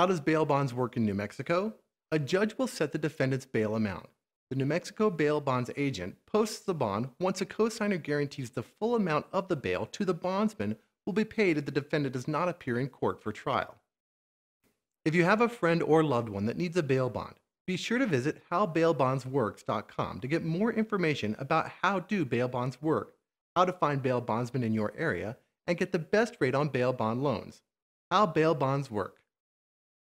How does bail bonds work in New Mexico? A judge will set the defendant's bail amount. The New Mexico bail bonds agent posts the bond once a cosigner guarantees the full amount of the bail to the bondsman will be paid if the defendant does not appear in court for trial. If you have a friend or loved one that needs a bail bond, be sure to visit howbailbondsworks.com to get more information about how do bail bonds work, how to find bail bondsmen in your area, and get the best rate on bail bond loans. How bail bonds work.